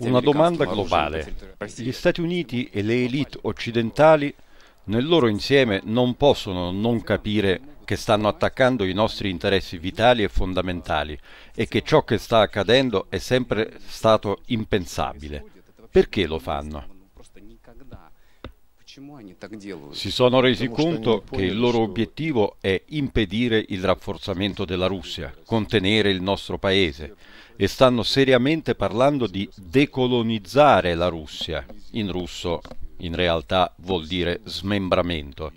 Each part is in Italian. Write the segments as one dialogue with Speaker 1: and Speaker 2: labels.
Speaker 1: Una domanda globale.
Speaker 2: Gli Stati Uniti e le elite occidentali nel loro insieme non possono non capire che stanno attaccando i nostri interessi vitali e fondamentali e che ciò che sta accadendo è sempre stato impensabile. Perché lo fanno?
Speaker 1: Si sono resi conto che il loro
Speaker 2: obiettivo è impedire il rafforzamento della Russia, contenere il nostro paese e stanno seriamente parlando di decolonizzare la Russia. In russo in realtà vuol dire smembramento.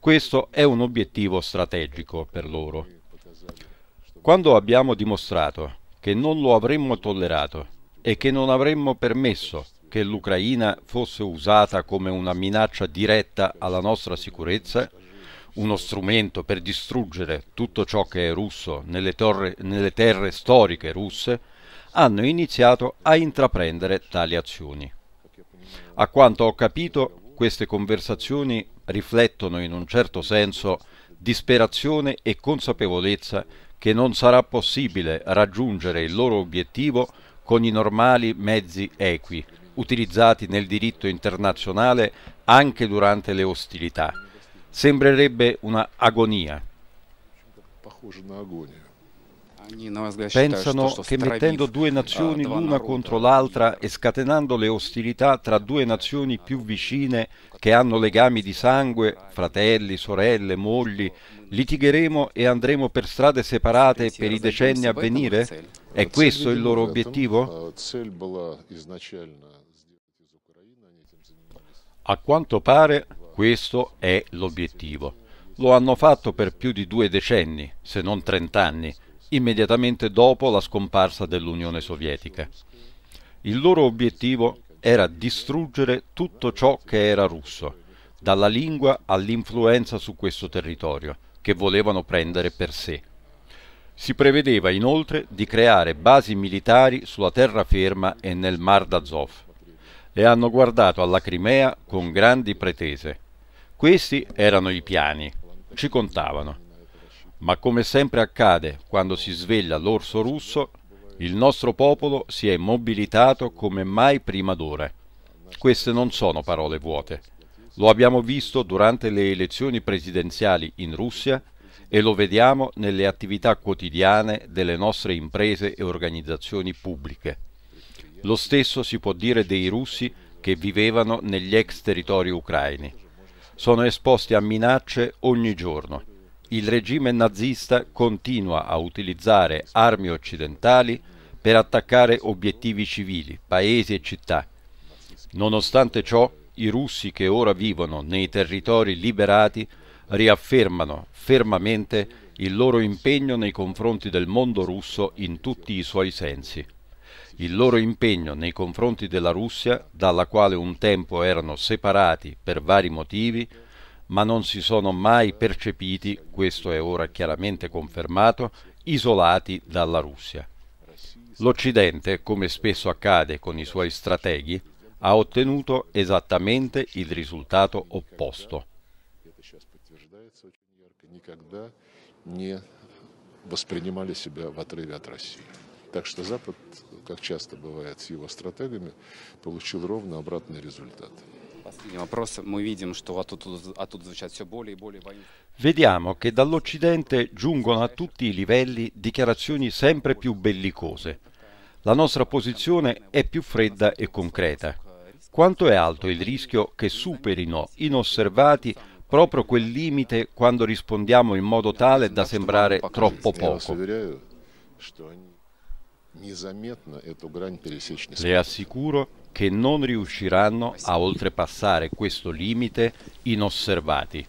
Speaker 2: Questo è un obiettivo strategico per loro. Quando abbiamo dimostrato che non lo avremmo tollerato e che non avremmo permesso che l'Ucraina fosse usata come una minaccia diretta alla nostra sicurezza, uno strumento per distruggere tutto ciò che è russo nelle, torre, nelle terre storiche russe, hanno iniziato a intraprendere tali azioni. A quanto ho capito, queste conversazioni riflettono in un certo senso disperazione e consapevolezza che non sarà possibile raggiungere il loro obiettivo con i normali mezzi equi, utilizzati nel diritto internazionale anche durante le ostilità. Sembrerebbe una agonia.
Speaker 1: Pensano che mettendo due э, nazioni l'una contro
Speaker 2: l'altra e scatenando le ostilità tra due nazioni più vicine che hanno legami di sangue, fratelli, sorelle, mogli, litigheremo e andremo per strade separate per i decenni a venire? È questo il loro obiettivo? A quanto pare questo è l'obiettivo. Lo hanno fatto per più di due decenni, se non trent'anni, immediatamente dopo la scomparsa dell'Unione Sovietica. Il loro obiettivo era distruggere tutto ciò che era russo, dalla lingua all'influenza su questo territorio, che volevano prendere per sé. Si prevedeva inoltre di creare basi militari sulla terraferma e nel Mar d'Azov e hanno guardato alla Crimea con grandi pretese. Questi erano i piani, ci contavano. Ma come sempre accade quando si sveglia l'orso russo, il nostro popolo si è mobilitato come mai prima d'ora. Queste non sono parole vuote. Lo abbiamo visto durante le elezioni presidenziali in Russia e lo vediamo nelle attività quotidiane delle nostre imprese e organizzazioni pubbliche. Lo stesso si può dire dei russi che vivevano negli ex territori ucraini. Sono esposti a minacce ogni giorno il regime nazista continua a utilizzare armi occidentali per attaccare obiettivi civili, paesi e città. Nonostante ciò, i russi che ora vivono nei territori liberati riaffermano fermamente il loro impegno nei confronti del mondo russo in tutti i suoi sensi. Il loro impegno nei confronti della Russia, dalla quale un tempo erano separati per vari motivi, ma non si sono mai percepiti, questo è ora chiaramente confermato, isolati dalla Russia. L'Occidente, come spesso accade con i suoi strateghi, ha ottenuto esattamente il risultato opposto.
Speaker 1: воспринимали себя в отрыве от России. Так что Запад, как часто бывает с его стратегами, получил ровно обратный
Speaker 2: результат. Vediamo che dall'Occidente giungono a tutti i livelli dichiarazioni sempre più bellicose. La nostra posizione è più fredda e concreta. Quanto è alto il rischio che superino inosservati proprio quel limite quando rispondiamo in modo tale da sembrare troppo poco? Le assicuro che non riusciranno a oltrepassare questo limite inosservati.